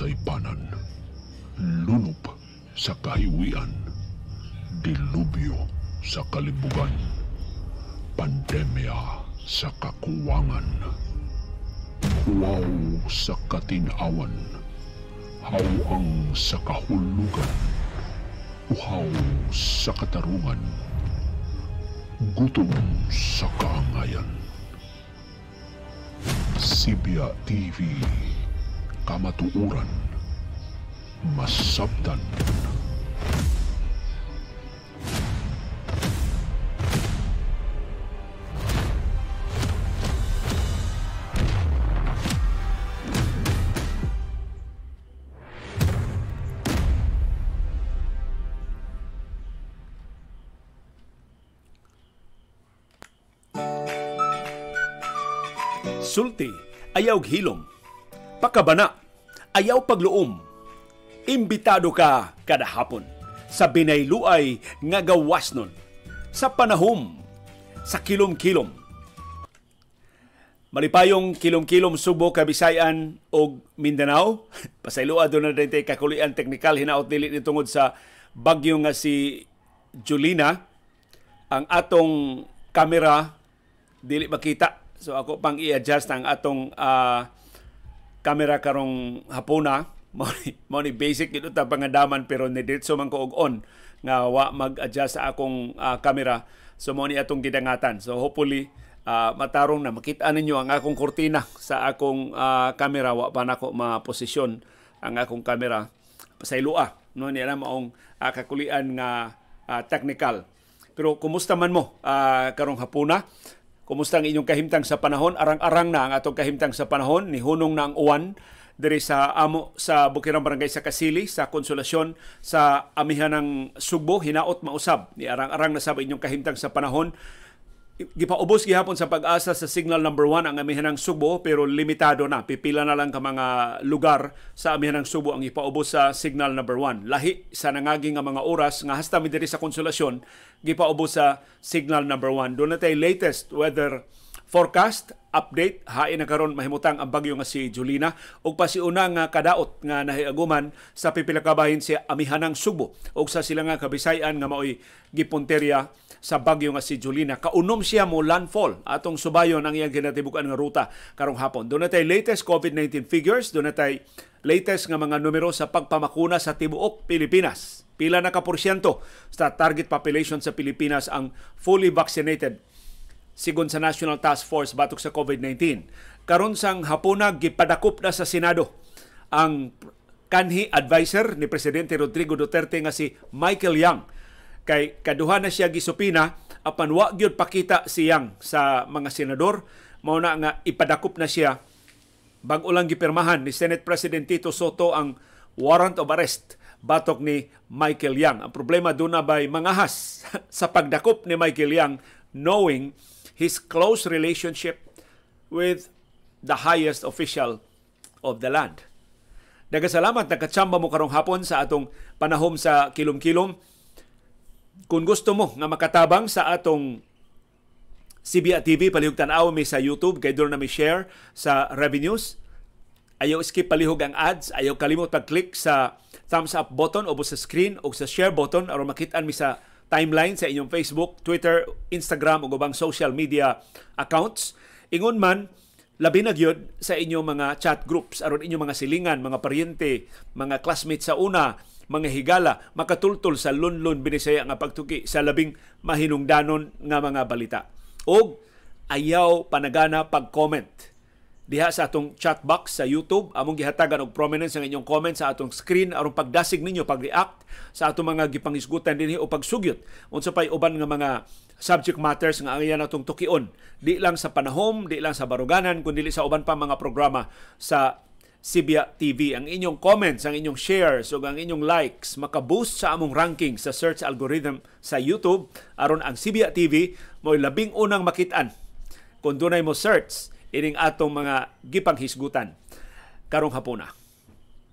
kasaypanan, lunop sa kahiwian, dilubyo sa kalibugan, pandemya sa kakuwangan, huwaw sa katinawan, hawang sa kahulugan, uhaw sa katarungan, gutom sa kaangayan. Sibya TV kamatuuran, masabdan. Sulti, ayaw hilom, Pakabana, ayaw pagluom. Imbitado ka kada hapon sa binayluay nga gawas nun. Sa panahom, sa kilom-kilom. Malipayong kilom-kilom Subo, Kabisayan o Mindanao. Pasayloa doon na dito kakulian teknikal hinaot dili ni tungod sa bagyo nga si Julina. Ang atong kamera dili makita. So ako pang i-adjust ang atong uh, kamera karong hapuna mao ni basic gid ta pangadaman pero ni diretso man ko og on nga wa mag-adjust sa akong uh, camera so mo ni atong gidangatan so hopefully uh, matarong na makita ninyo ang akong kurtina sa akong uh, camera wa pa nako ma maposisyon ang akong camera sa ilua no ni alam ang uh, kakulian nga uh, technical pero kumusta man mo uh, karong hapuna Kumusta ang inyong kahimtang sa panahon? Arang-arang na ang atong kahimtang sa panahon. Ni Hunong na ang uwan diri sa amo sa Bukirang Barangay sa Kasili sa Konsolasyon sa Amihanang Sugbo hinaot mausab ni arang-arang na sa inyong kahimtang sa panahon gipaubos gihapon sa pag-asa sa signal number 1 ang amihanang Subo pero limitado na pipila na lang ka mga lugar sa amihanang Subo ang ipaubos sa signal number 1 lahi sa nangaging nga mga oras nga hasta mi diri sa konsolasyon gipaubos sa signal number 1 do natay latest weather Forecast update hain na karon mahimutang ang bagyo nga si Julina ug pa pasiuna nga kadaot nga nahiaguman sa pipila ka bahin si Amihanang Subo ug sa sila nga kabisayan nga maoy gipunterya sa bagyo nga si Julina kaunom siya mo landfall atong subayon ang iyang ginatibukan nga ruta karong hapon do natay latest COVID-19 figures do natay latest nga mga numero sa pagpamakuna sa tibuok Pilipinas pila na ka porsyento sa target population sa Pilipinas ang fully vaccinated sigon sa National Task Force batok sa COVID-19. Karon sang hapuna gipadakop na sa Senado ang kanhi adviser ni presidente Rodrigo Duterte nga si Michael Yang kay kaduha na siya gisupina apan wa gyud pakita si siyang sa mga senador mao na nga ipadakop na siya bag-o lang gipirmahan ni Senate President Tito Soto ang warrant of arrest batok ni Michael Yang. Ang problema doon na ba'y mangahas sa pagdakop ni Michael Yang knowing his close relationship with the highest official of the land. Nagasalamat nagkatsamba mo karong hapon sa atong panahom sa kilom-kilom. Kung gusto mo nga makatabang sa atong CBA TV palihog tan-aw mi sa YouTube kay doon na mi share sa revenues. Ayaw skip palihog ang ads, ayaw kalimot pag-click sa thumbs up button o sa screen o sa share button aron makita mi sa timeline sa inyong Facebook, Twitter, Instagram ug ubang social media accounts. Ingon man labi na gyud sa inyong mga chat groups aron inyong mga silingan, mga paryente, mga classmates sa una, mga higala makatultol sa lunlon binisaya nga pagtuki sa labing mahinungdanon nga mga balita. Og ayaw panagana pag-comment diha sa atong chat box sa YouTube. Among gihatagan og prominence ang inyong comments sa atong screen aron pagdasig ninyo pag-react sa atong mga gipangisgutan dinhi o pagsugyot unsa pay uban nga mga subject matters nga ang natong tukion di lang sa panahom, di lang sa baruganan kundi sa uban pa mga programa sa Sibya TV. Ang inyong comments, ang inyong shares ug ang inyong likes makaboost sa among ranking sa search algorithm sa YouTube aron ang Sibya TV mo'y labing unang makitaan. Kung dunay mo search ining atong mga gipanghisgutan karong hapuna.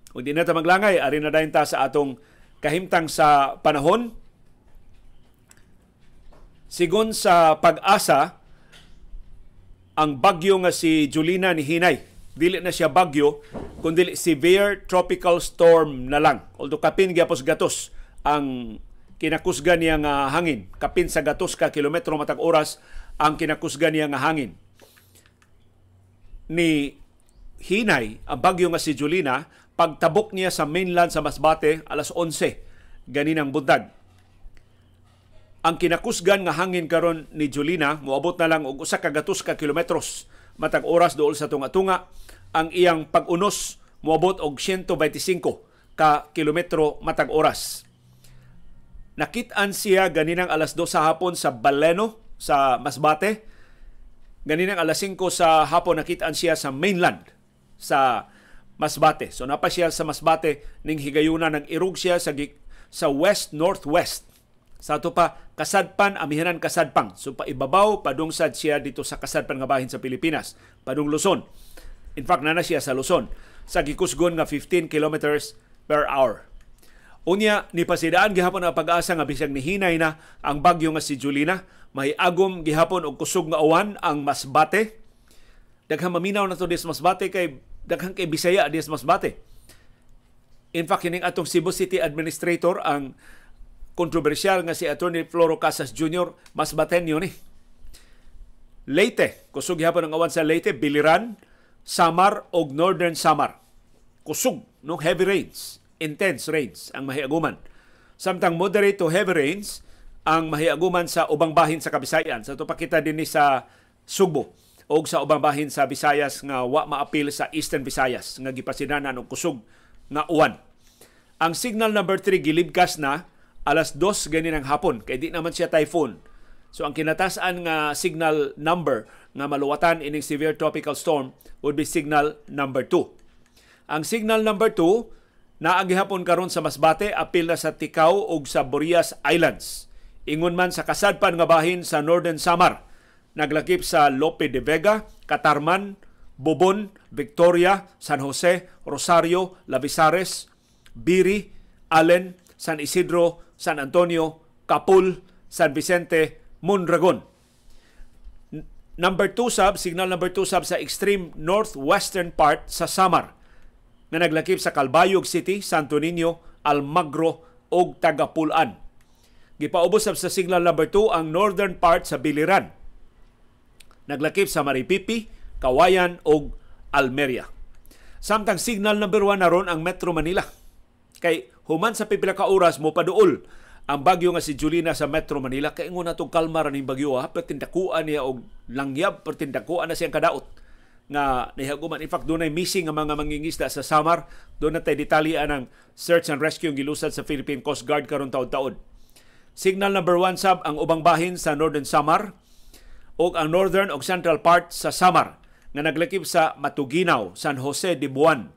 Kung di na ta maglangay, arin na dayon ta sa atong kahimtang sa panahon. Sigon sa pag-asa, ang bagyo nga si Julina ni Hinay, dili na siya bagyo, kundi severe tropical storm na lang. Although kapin gyapos gatos ang kinakusgan niya nga hangin. Kapin sa gatos ka kilometro matag oras ang kinakusgan niya nga hangin ni Hinay, ang bagyo nga si Julina, pagtabok niya sa mainland sa Masbate alas 11 ganinang buntag. Ang kinakusgan nga hangin karon ni Julina moabot na lang og usa ka gatus ka kilometros matag oras dool sa tunga-tunga ang iyang pag-unos moabot og 125 ka kilometro matag oras. Nakit-an siya ganinang alas 2 sa hapon sa Baleno sa Masbate Ganinang alas 5 sa hapon nakitaan siya sa mainland sa Masbate. So napa siya sa Masbate ning higayuna nag-irog siya sa sa west northwest. Sa ato pa kasadpan amihanan kasadpang. So paibabaw padung sad siya dito sa kasadpan nga bahin sa Pilipinas, padung Luzon. In fact nana siya sa Luzon sa gikusgon nga 15 kilometers per hour. Unya ni pasidaan gihapon ang pag-asa nga bisag ni hinay na ang bagyo nga si Julina may agom gihapon og kusog nga uwan ang Masbate. Daghang maminaw na to dis Masbate kay daghang kay Bisaya dis Masbate. In fact, kining atong Cebu City Administrator ang kontrobersyal nga si Attorney Floro Casas Jr. mas batenyo ni. Leyte, kusog gihapon ang uwan sa Leyte, Biliran, Samar og Northern Samar. Kusog no heavy rains, intense rains ang mahiaguman. Samtang moderate to heavy rains ang mahiaguman sa ubang bahin sa Kabisayan. Sa so, pakita din sa Sugbo o sa ubang bahin sa Visayas nga wa maapil sa Eastern Visayas nga gipasinanan og kusog nga uwan. Ang signal number 3 gilibkas na alas 2 gani ng hapon kay di naman siya typhoon. So ang kinatasan nga signal number nga maluwatan ining severe tropical storm would be signal number 2. Ang signal number 2 na naagihapon karon sa Masbate apil na sa Tikaw ug sa Boreas Islands. Ingon man sa kasadpan nga bahin sa Northern Samar, naglakip sa Lope de Vega, Katarman, Bobon, Victoria, San Jose, Rosario, Lavisares, Biri, Allen, San Isidro, San Antonio, Capul, San Vicente, Mondragon. Number 2 sub, signal number 2 sub sa extreme northwestern part sa Samar na naglakip sa Calbayog City, Santo Niño, Almagro ug Tagapulan. Gipaubos sa signal number 2 ang northern part sa Biliran. Naglakip sa Maripipi, Kawayan o Almeria. Samtang signal number 1 naron ang Metro Manila. Kay human sa pipila ka oras mo paduol ang bagyo nga si Julina sa Metro Manila kay ingon natong kalma ra ning bagyo ha pertindakuan niya og langyab pertindakuan na siyang kadaot nga nihaguman. In fact, doon missing ang mga mangingisda sa Samar. do na tayo detalya ng search and rescue gilusad sa Philippine Coast Guard karon taud-taud Signal number 1 sab ang ubang bahin sa Northern Samar ug ang northern ug central part sa Samar nga naglakip sa Matuginaw, San Jose de Buan,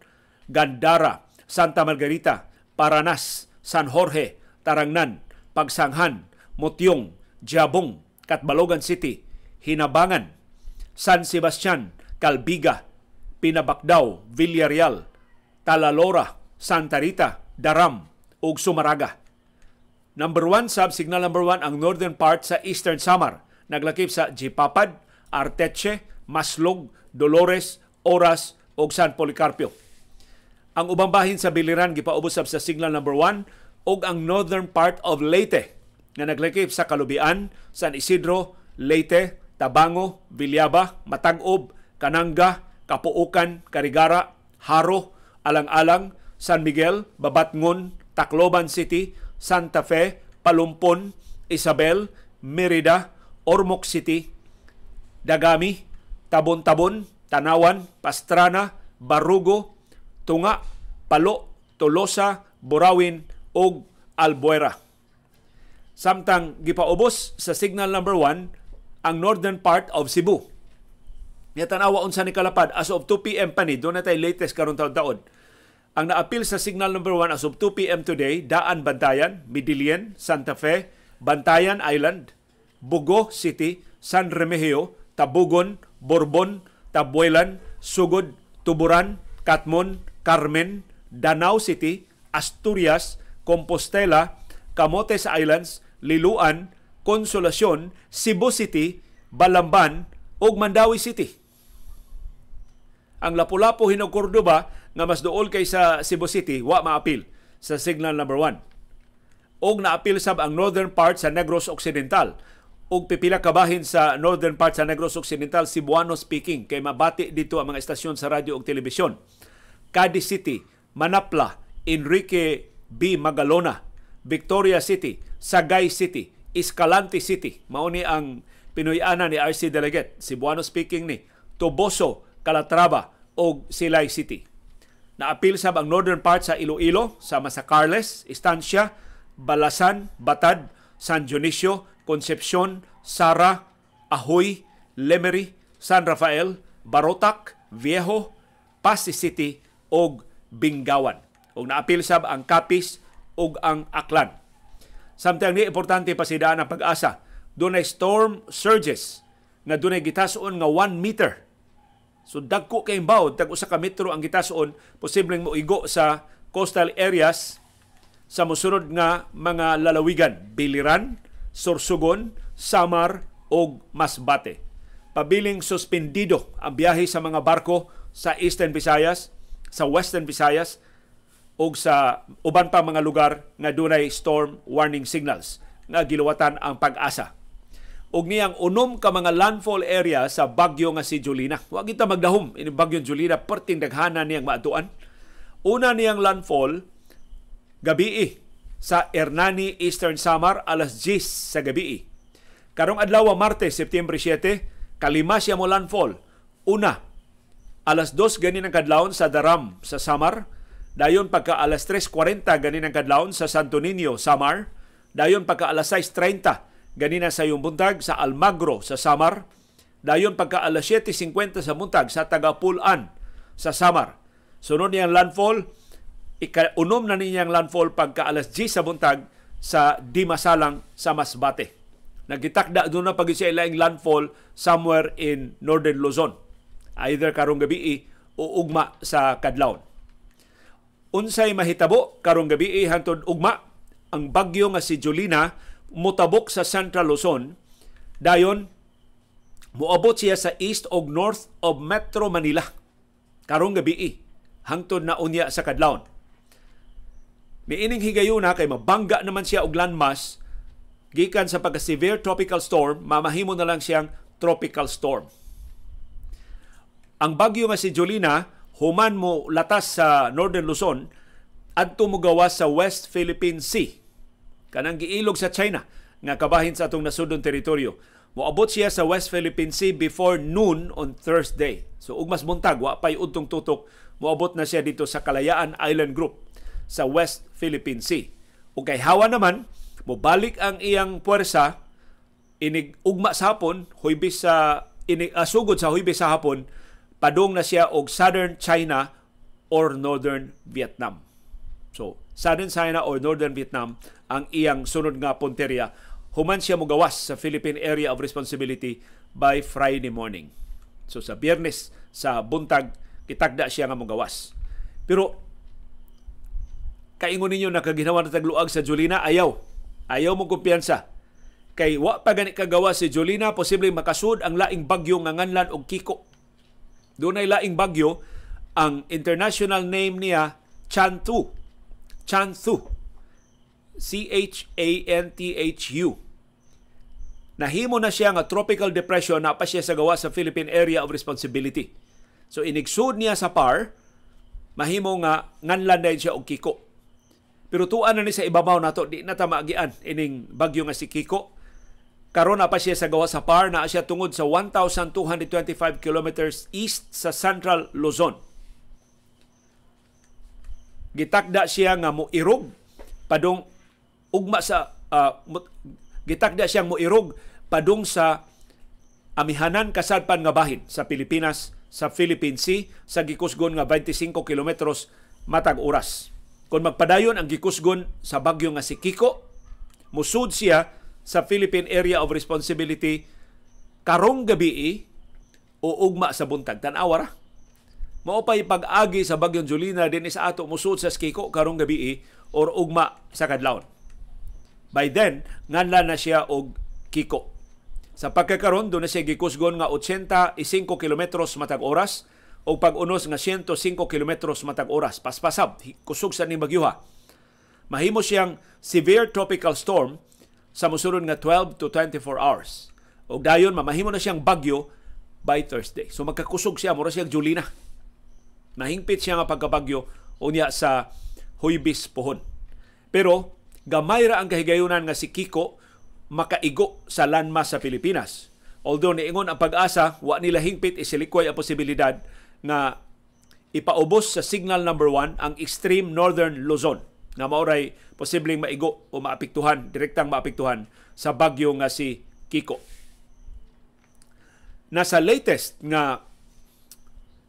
Gandara, Santa Margarita, Paranas, San Jorge, Tarangnan, Pagsanghan, Motiong, Jabong, Katbalogan City, Hinabangan, San Sebastian, Kalbiga, Pinabakdaw, Villarreal, Talalora, Santa Rita, Daram ug Sumaraga. Number 1, sub-signal number 1 ang northern part sa Eastern Samar. Naglakip sa Jipapad, Arteche, Maslog, Dolores, Oras ug San Policarpio. Ang ubang bahin sa Biliran gipaubos sa signal number 1 ug ang northern part of Leyte nga naglakip sa Kalubian, San Isidro, Leyte, Tabango, Villaba, Matag-ob, Kananga, Kapuukan, Karigara, Haro, Alang-alang, San Miguel, Babatngon, Tacloban City, Santa Fe, Palumpon, Isabel, Merida, Ormoc City, Dagami, Tabon-Tabon, Tanawan, Pastrana, Barugo, Tunga, Palo, Tolosa, Borawin ug Albuera. Samtang gipaubos sa signal number 1 ang northern part of Cebu. Niya tanawa unsa ni kalapad as of 2 PM pa ni do na tay latest karon taud-taon. Ang naapil sa signal number 1 as of 2 p.m. today, Daan Bantayan, Midilien, Santa Fe, Bantayan Island, Bugo City, San Remigio, Tabugon, Borbon, Tabuelan, Sugod, Tuburan, Katmon, Carmen, Danau City, Asturias, Compostela, Camotes Islands, Liluan, Consolacion, Cebu City, Balamban ug Mandawi City. Ang Lapu-Lapu hinog Cordoba nga mas dool kay sa Cebu City wa maapil sa signal number 1. Og naapil sab ang northern part sa Negros Occidental og pipila kabahin sa northern part sa Negros Occidental Cebuano speaking kay mabati dito ang mga estasyon sa radyo ug telebisyon. Cadiz City, Manapla, Enrique B. Magalona, Victoria City, Sagay City, Escalante City. Mao ni ang Pinoyana ni RC Delegate, Cebuano speaking ni Toboso, Calatrava og Silay City. Naapil sab ang northern part sa Iloilo, sama sa Carles, Estancia, Balasan, Batad, San Dionisio, Concepcion, Sara, Ahoy, Lemery, San Rafael, Barotac, Viejo, Pasig City ug Bingawan. Ug naapil sab ang Capiz ug ang Aklan. Samtang ni importante pa sidaan ang pag-asa. Dunay storm surges na dunay gitasoon nga 1 meter So dagko kay bawd tag usa ka metro ang gitasoon posibleng moigo sa coastal areas sa mosunod nga mga lalawigan Biliran, Sorsogon, Samar o Masbate. Pabiling suspendido ang biyahe sa mga barko sa Eastern Visayas, sa Western Visayas o sa uban pa mga lugar nga dunay storm warning signals nga giluwatan ang pag-asa og niyang unom ka mga landfall area sa bagyo nga si Julina. Wa kita magdahom ini bagyo Julina perting daghanan niyang maatuan. Una niyang landfall gabi eh, sa Hernani Eastern Samar alas 10 sa gabi. Eh. Karong adlaw Martes September 7 kalima siya mo landfall. Una alas 2 gani ang kadlawon sa Daram sa Samar. Dayon pagka alas 3.40 gani ang kadlawon sa Santo Niño, Samar. Dayon pagka alas 6.30 ganina sa yung buntag sa Almagro sa Samar. Dayon pagka alas 7.50 sa buntag sa Tagapulan sa Samar. Sunod niyang landfall, ika ikaunom na niyang landfall pagka alas 10 sa buntag sa Dimasalang sa Masbate. Nagitakda doon na pag siya ilaing landfall somewhere in Northern Luzon. Either karong gabi eh, o ugma sa Kadlaon. Unsay mahitabo karong gabi eh, hantod ugma ang bagyo nga si Julina mutabok sa Central Luzon dayon muabot siya sa east og north of Metro Manila karong gabi eh, hangtod na unya sa kadlawon miining higayuna kay mabangga naman siya og landmass gikan sa pagka severe tropical storm mamahimo na lang siyang tropical storm ang bagyo nga si Jolina human mo latas sa Northern Luzon adto mo gawas sa West Philippine Sea kanang giilog sa China nga kabahin sa atong nasudong teritoryo. Moabot siya sa West Philippine Sea before noon on Thursday. So ug mas buntag wa pay udtong tutok, moabot na siya dito sa Kalayaan Island Group sa West Philippine Sea. Okay, hawa naman, mobalik ang iyang puwersa inig ugma sa hapon, huybis sa inig, uh, sugod sa huybis sa hapon, padung na siya og Southern China or Northern Vietnam. So, Southern China or Northern Vietnam ang iyang sunod nga punteriya human siya mugawas sa Philippine Area of Responsibility by Friday morning. So sa biyernes sa buntag kitagda siya nga mugawas. Pero kaingon ninyo nakaginawa na tagluag sa Julina ayaw. Ayaw mo kumpiyansa. Kay wa pa gani kagawa si Julina posibleng makasud ang laing bagyo nga nganlan og kiko. Dunay laing bagyo ang international name niya Chantu. Chantu C-H-A-N-T-H-U. Nahimo na siya nga tropical depression na pa siya sa gawa sa Philippine Area of Responsibility. So inigsud niya sa PAR, mahimo nga nganlan dahil siya og Kiko. Pero tuan na ni sa ibabaw nato di na tamagian ining bagyo nga si Kiko. Karon na pa siya sa gawa sa PAR na siya tungod sa 1225 kilometers east sa Central Luzon. Gitakda siya nga moirog padung ugma sa uh, gitakda siyang moirog padung sa amihanan kasadpan nga bahin sa Pilipinas sa Philippine Sea sa gikusgon nga 25 kilometros matag oras. Kung magpadayon ang gikusgon sa bagyo nga si Kiko, musud siya sa Philippine Area of Responsibility karong gabi o ugma sa buntag. Tanawa ra. Maupay pag-agi sa bagyong Julina din sa ato musud sa Kiko karong gabi or ugma sa kadlawon. By then, nganla na siya og Kiko. Sa pagkakaron, doon na siya gikusgon nga 85 kilometros matag oras o pag-unos nga 105 kilometros matag oras. Paspasab, kusog sa ni Bagyuha. Mahimo siyang severe tropical storm sa musulod nga 12 to 24 hours. O dayon, mamahimo na siyang bagyo by Thursday. So magkakusog siya, mura siyang Julina. Nahingpit siya nga pagkabagyo unya sa Huybis pohon. Pero gamay ra ang kahigayunan nga si Kiko makaigo sa landmass sa Pilipinas. Although niingon ang pag-asa, wa nila hingpit isilikway ang posibilidad na ipaubos sa signal number 1 ang extreme northern Luzon na maoray posibleng maigo o maapektuhan, direktang maapektuhan sa bagyo nga si Kiko. Nasa latest nga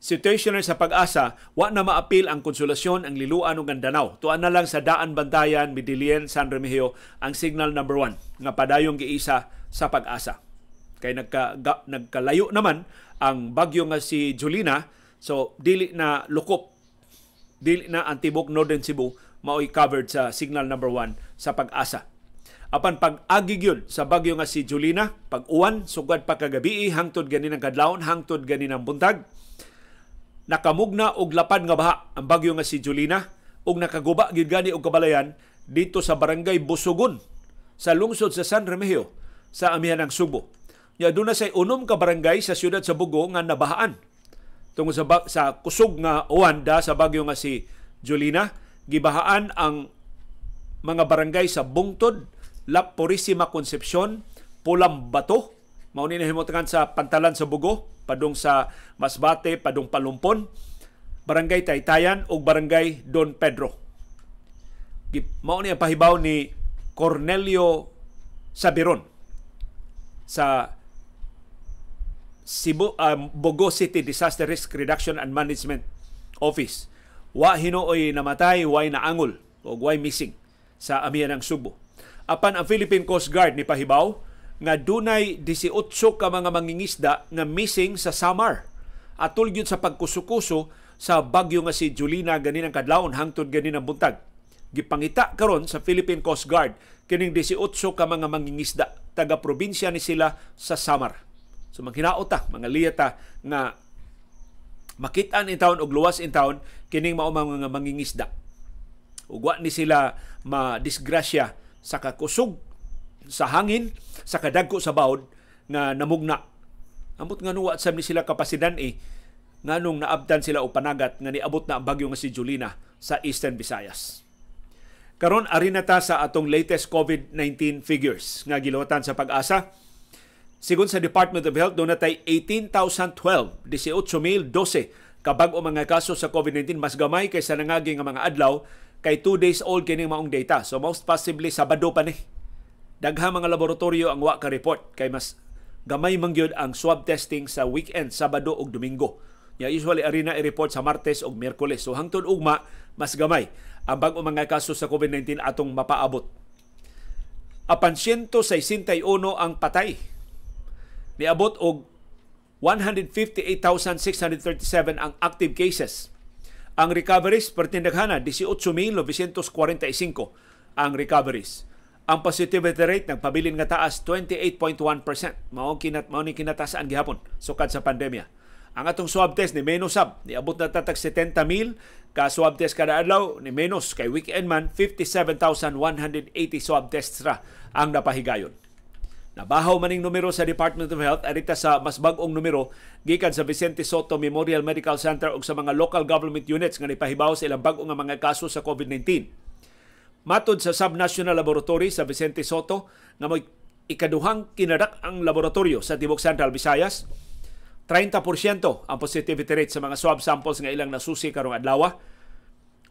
Situationer sa pag-asa, wa na maapil ang konsolasyon ang liluan ng Gandanao. Tuan na lang sa Daan Bantayan, Midilien, San Remigio ang signal number one nga padayong giisa sa pag-asa. Kay nagka, ga, nagkalayo naman ang bagyo nga si Julina, so dili na lukop, dili na ang tibok Northern Cebu maoy covered sa signal number one sa pag-asa. Apan pag-agig yun sa bagyo nga si Julina, pag-uwan, sugad pa kagabi, hangtod ganin ang kadlawon, hangtod ganin ang buntag, nakamugna og lapad nga baha ang bagyo nga si Julina ug nakaguba gid gani og kabalayan dito sa barangay Busugon sa lungsod sa San Remigio sa Amihanang ng Subo. Ya doon na say unom ka barangay sa siyudad sa Bugo nga nabahaan tungod sa ba- sa kusog nga uwanda sa bagyo nga si Julina gibahaan ang mga barangay sa Bungtod, La Purisima Concepcion, Pulang Bato, mao ni himutangan sa Pantalan sa Bugo, padung sa Masbate, padung Palumpon, Barangay Taytayan o Barangay Don Pedro. Mao ni ang pahibaw ni Cornelio Sabiron sa Cebu, um, Bogo City Disaster Risk Reduction and Management Office. Wa hinooy namatay, wa naangol o wa missing sa amiya Subo. Apan ang Philippine Coast Guard ni Pahibaw, nga dunay 18 ka mga mangingisda nga missing sa Samar. Atul gyud sa pagkusukuso sa bagyo nga si Julina ganin ang kadlawon hangtod ganin ang buntag. Gipangita karon sa Philippine Coast Guard kining 18 ka mga mangingisda taga probinsya ni sila sa Samar. So manghinaot mga liyata nga makita in town og luwas in town kining mao mga mangingisda. Ugwa ni sila ma disgrasya sa kakusog sa hangin sa kadagko sa bawod nga namugna amot nga nuwa sa ni sila kapasidad eh nganong naabdan sila og panagat nga niabot na ang bagyo nga si Julina sa Eastern Visayas karon ari na ta sa atong latest COVID-19 figures nga giluwatan sa pag-asa Sigon sa Department of Health, doon natay 18,012, 18,012 kabag o mga kaso sa COVID-19 mas gamay kaysa nangagi nga mga adlaw kay 2 days old kining maong data. So most possibly Sabado pa ni Dagha mga laboratorio ang wa ka report kay mas gamay man gyud ang swab testing sa weekend, Sabado ug Domingo. Ya usually ari na i-report sa Martes ug Miyerkules. So hangtod ugma mas gamay ang bag-o mga kaso sa COVID-19 atong mapaabot. Apan 161 ang patay. Niabot og 158,637 ang active cases. Ang recoveries pertindaghana 18,945 ang recoveries. Ang positivity rate nagpabilin nga taas 28.1%. Mao kinat mao ni kinatasan gihapon sukad sa pandemya. Ang atong swab test ni menos sab abot na tatag 70,000 ka swab test kada adlaw ni menos kay weekend man 57,180 swab tests ra ang napahigayon. Nabahaw man maning numero sa Department of Health arita sa mas bag-ong numero gikan sa Vicente Soto Memorial Medical Center ug sa mga local government units nga nipahibaw sa ilang bag-o nga mga kaso sa COVID-19. Matod sa Subnational Laboratory sa Vicente Soto nga may ikaduhang kinadak ang laboratorio sa Tibok Central Visayas, 30% ang positivity rate sa mga swab samples nga ilang nasusi karong adlaw.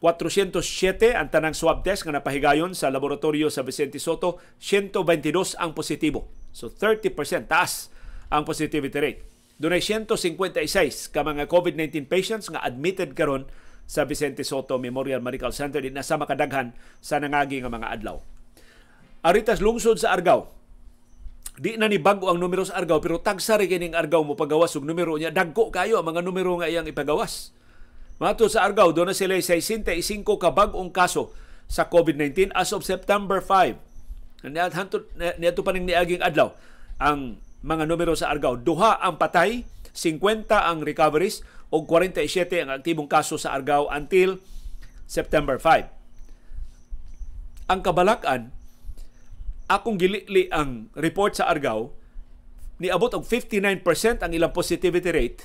407 ang tanang swab test nga napahigayon sa laboratorio sa Vicente Soto, 122 ang positibo. So 30% taas ang positivity rate. Doon 156 ka mga COVID-19 patients nga admitted karon sa Vicente Soto Memorial Medical Center din nasa makadaghan sa nangagi nga mga adlaw. Aritas lungsod sa Argao. Di na ni bago ang numero sa Argao pero tagsa rin kining Argao mo pagawas og numero niya. Dagko kayo ang mga numero nga iyang ipagawas. Mato sa Argao, doon na sila 65 bag-ong kaso sa COVID-19 as of September 5. Niyato pa rin niaging adlaw ang mga numero sa Argao. Duha ang patay, 50 ang recoveries, o 47 ang aktibong kaso sa Argao until September 5. Ang kabalakan, akong gilili ang report sa Argao, niabot og 59% ang ilang positivity rate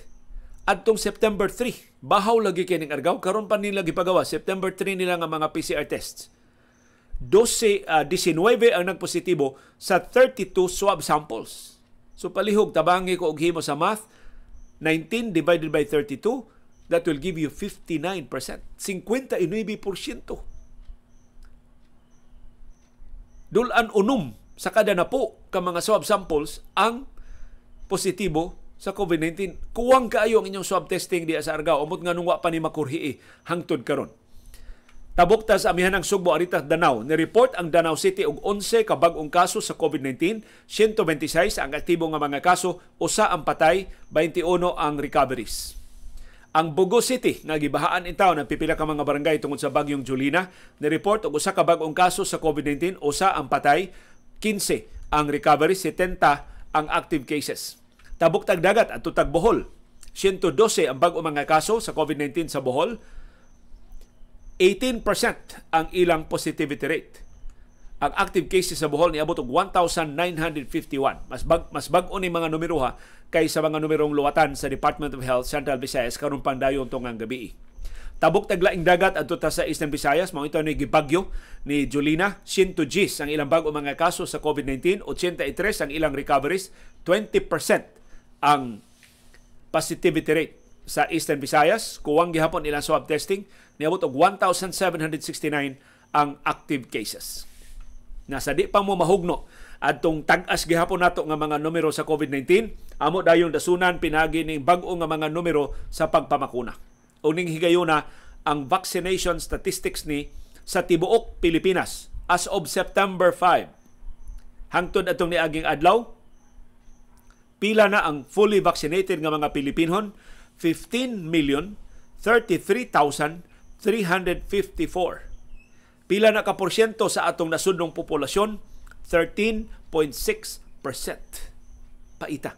adtong September 3. Bahaw lagi kining Argao karon pa nila gipagawa September 3 nila nga mga PCR tests. 12 uh, 19 ang nagpositibo sa 32 swab samples. So palihog tabangi ko og himo sa math 19 divided by 32, that will give you 59%. 59%. Dulan unum sa kada na po ka mga swab samples ang positibo sa COVID-19. Kuwang kaayo ang inyong swab testing di sa Argao. Umot nga nung wa pa ni makurhi eh, hangtod karon. Tabukta amihan ang Sugbo Arita Danau, ni-report ang Danau City og 11 ka bag-ong kaso sa COVID-19, 126 ang aktibo nga mga kaso, usa ang patay, 21 ang recoveries. Ang Bogo City nga gibahaan in town ang pipila ka mga barangay tungod sa bagyong Julina, ni-report og usa ka bag-ong kaso sa COVID-19, usa ang patay, 15 ang recovery, 70 ang active cases. Tabok tagdagat at tutag Bohol, 112 ang bag-ong mga kaso sa COVID-19 sa Bohol, 18% ang ilang positivity rate. Ang active cases sa Bohol niabot og 1951. Mas bag mas bag-o ni mga numero ha kaysa mga numerong luwatan sa Department of Health Central Visayas karon pang dayon tungang gabi. Tabok taglaing dagat adto ta sa Eastern Visayas mao ito ni gibagyo ni Julina 110 ang ilang bag-o mga kaso sa COVID-19, 83 ang ilang recoveries, 20% ang positivity rate sa Eastern Visayas. Kuwang gihapon ilang swab testing. Niabot og 1,769 ang active cases. Nasa di pa mo mahugno adtong tag-as gihapon nato nga mga numero sa COVID-19 amo dayon dasunan pinagi ning bag-o nga mga numero sa pagpamakuna ning higayuna ang vaccination statistics ni sa tibuok Pilipinas as of September 5 hangtod atong niaging adlaw pila na ang fully vaccinated nga mga Pilipinon 15,033,354. Pila na kaporsyento sa atong nasudnong populasyon? 13.6%. Paita.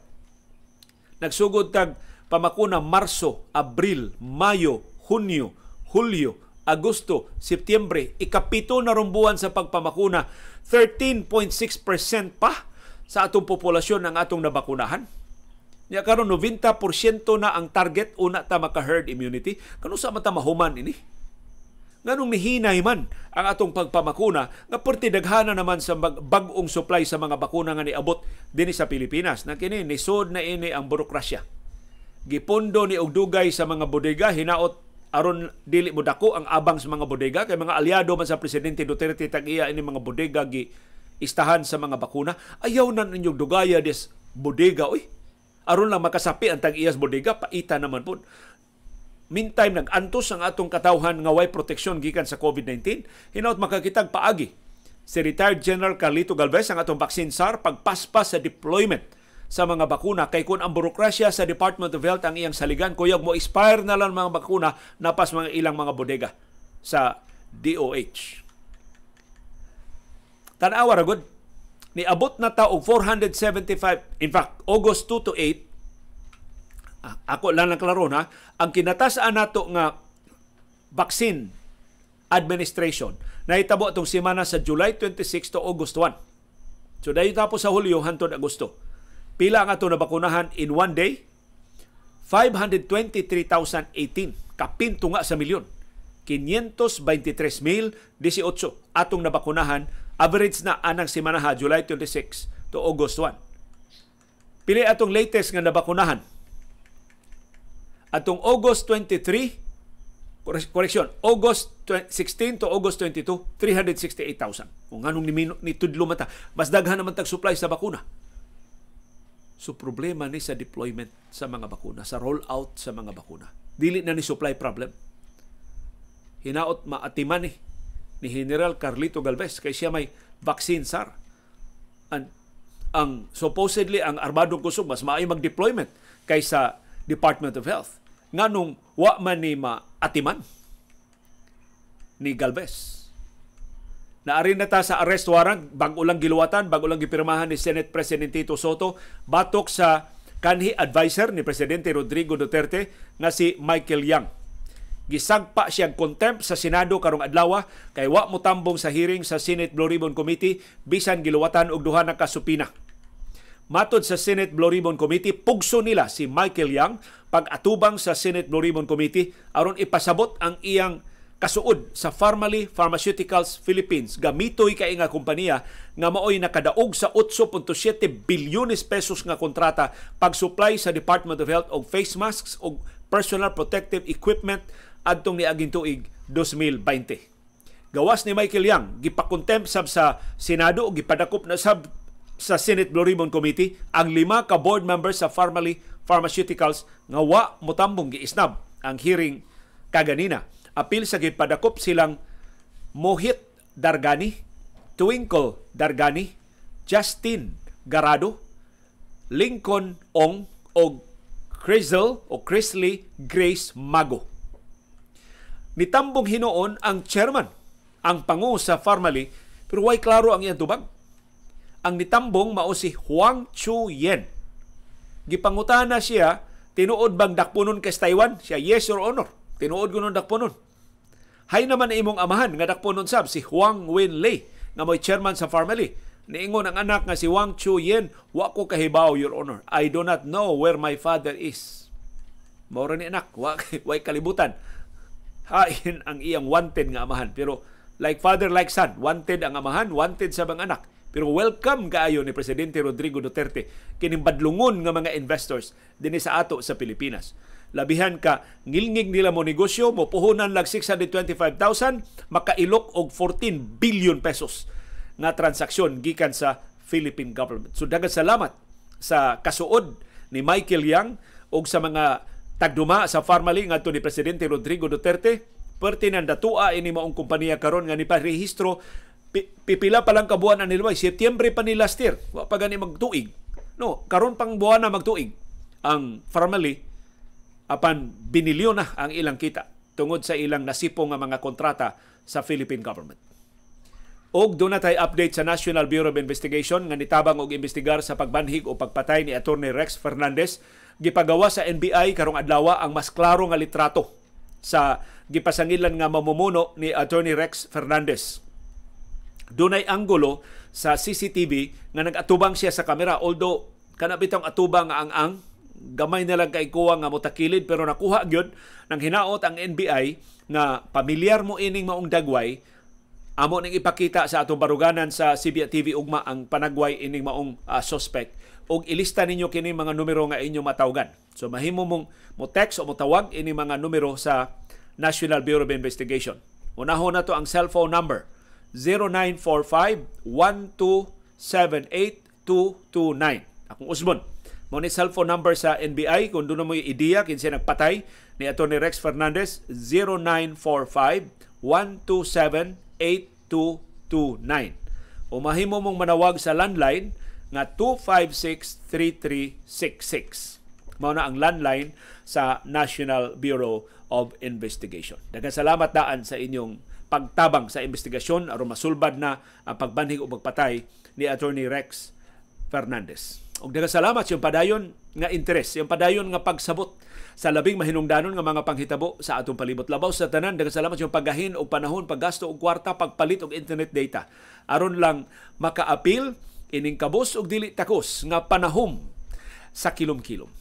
Nagsugod tag pamakuna Marso, Abril, Mayo, Hunyo, Hulyo, Agosto, Setyembre, ikapito na rumbuan sa pagpamakuna, 13.6% pa sa atong populasyon ang atong nabakunahan. Nya karon 90% na ang target una ta maka herd immunity. Kano sa mata mahuman ini? Nganong mihinay man ang atong pagpamakuna nga perti daghana naman sa bag-ong supply sa mga bakuna nga niabot dinhi sa Pilipinas. Na kini nisod na ini ang burokrasya. Gipondo ni og dugay sa mga bodega hinaot aron dili mo ang abang sa mga bodega kay mga aliado man sa presidente Duterte tagiya ini mga bodega gi istahan sa mga bakuna ayaw na ninyo dugaya des bodega oy aron lang makasapi ang tag-iyas bodega paita naman po Meantime, nag-antos ang atong katawhan nga way proteksyon gikan sa COVID-19. Hinaut makakitag paagi si retired General Carlito Galvez ang atong vaccine SAR pagpaspas sa deployment sa mga bakuna kay kun ang burokrasya sa Department of Health ang iyang saligan kuyog mo expire na lang mga bakuna napas mga ilang mga bodega sa DOH. Tanawa ra gud niabot na ta og 475 in fact August 2 to 8 ah, ako lang naklaro na ang kinatasaan nato nga vaccine administration na nahitabo atong semana sa July 26 to August 1 so dayon tapos sa Hulyo hangtod Agosto pila ang ato nabakunahan in one day 523,018 kapinto nga sa milyon 523,018 atong nabakunahan Average na anang ha, July 26 to August 1. Pili atong latest nga nabakunahan. Atong August 23, correction, August 16 to August 22, 368,000. Kung anong ni, ni Tudlo mata, mas daghan naman tag supply sa bakuna. So problema ni sa deployment sa mga bakuna, sa rollout sa mga bakuna. Dili na ni supply problem. Hinaot maatiman ni eh ni General Carlito Galvez kay siya may vaccine SAR. Ang, ang supposedly ang armadong kusog mas maayong mag-deployment kaysa Department of Health. Nganong wa man ni maatiman ni Galvez. Naarin na ta sa arrest warrant, bago lang giluwatan, bago lang gipirmahan ni Senate President Tito Soto, batok sa kanhi adviser ni Presidente Rodrigo Duterte nga si Michael Young gisagpa siya contempt sa Senado karong adlaw ah. kay wa mo tambong sa hearing sa Senate Blue Ribbon Committee bisan giluwatan og duha na kasupina. Matod sa Senate Blue Ribbon Committee, pugso nila si Michael Young pag-atubang sa Senate Blue Ribbon Committee aron ipasabot ang iyang kasuod sa Pharmaly Pharmaceuticals Philippines gamitoy kay nga kumpanya nga maoy nakadaog sa 8.7 bilyones pesos nga kontrata pag-supply sa Department of Health og face masks og personal protective equipment adtong niaging Agintuig 2020. Gawas ni Michael Yang gipakontempt sab sa Senado o gipadakop na sab sa Senate Blue Ribbon Committee ang lima ka board members sa Pharmaly Pharmaceuticals nga wa motambong giisnab ang hearing kaganina. Apil sa gipadakop silang Mohit Dargani, Twinkle Dargani, Justin Garado, Lincoln Ong o Crisel o Chrisley Grace Mago nitambong hinoon ang chairman, ang pangu sa Farmally, pero why klaro ang iyang tubag. Ang nitambong mao si Huang Chu Yen. Gipangutana siya, tinuod bang dakpunon kay Taiwan? Siya, yes your honor. Tinuod ko nun dakpunon. Hay naman imong amahan nga dakpunon sab si Huang Wen Lei nga mo'y chairman sa Farmally. Niingon ang anak nga si Wang Chu Yen, wa ko kahibaw, Your Honor. I do not know where my father is. Maura ni anak, wa, wa'y kalibutan hain ang iyang wanted nga amahan. Pero like father, like son, wanted ang amahan, wanted sa mga anak. Pero welcome kaayo ni Presidente Rodrigo Duterte kinimbadlungon nga mga investors dinhi sa ato sa Pilipinas. Labihan ka ngilngig nila mo negosyo, mo puhunan lag 625,000, makailok og 14 billion pesos na transaksyon gikan sa Philippine government. So daghang salamat sa kasuod ni Michael Yang og sa mga Tagduma sa formally ngadto ni presidente Rodrigo Duterte pertinan datua ini maong kumpanya karon nga niparehistro, pipila pa lang kabuan ang nilway September pa ni last year wa pa gani magtuig no karon pang buwan na magtuig ang formally apan binilyo na ang ilang kita tungod sa ilang nasipong nga mga kontrata sa Philippine government. Og doon na tayo update sa National Bureau of Investigation nga nitabang og investigar sa pagbanhig o pagpatay ni Attorney Rex Fernandez gipagawa sa NBI karong adlaw ang mas klaro nga litrato sa gipasangilan nga mamumuno ni Attorney Rex Fernandez. Dunay anggulo sa CCTV nga nagatubang siya sa kamera although kana bitong atubang ang ang gamay nila kay kuha nga motakilid pero nakuha gyud nang hinaot ang NBI na pamilyar mo ining maong dagway amo ning ipakita sa atong baruganan sa CBI ugma ang panagway ining maong uh, ah, suspect og ilista ninyo kini mga numero nga inyo matawagan. So mahimo mong mo text o mo tawag ini mga numero sa National Bureau of Investigation. Unahon na to ang cellphone number 0945-1278-229. Akong usbon. Mo ni cellphone number sa NBI kung doon mo yung idea kinsa nagpatay ni Attorney Rex Fernandez 0945 127 8229. O mahimo mong manawag sa landline 0945 na 2563366 mao na ang landline sa National Bureau of Investigation. Daghang salamat daan sa inyong pagtabang sa investigasyon aron masulbad na ang pagbanhig o pagpatay ni Attorney Rex Fernandez. Og daghang salamat sa padayon nga interes, yung padayon nga pagsabot sa labing mahinungdanon nga mga panghitabo sa atong palibot labaw sa tanan daghang salamat yung paggahin og panahon paggasto og kwarta pagpalit og internet data aron lang maka-appeal Ining kabus og dili takos nga panahom sa kilom-kilom.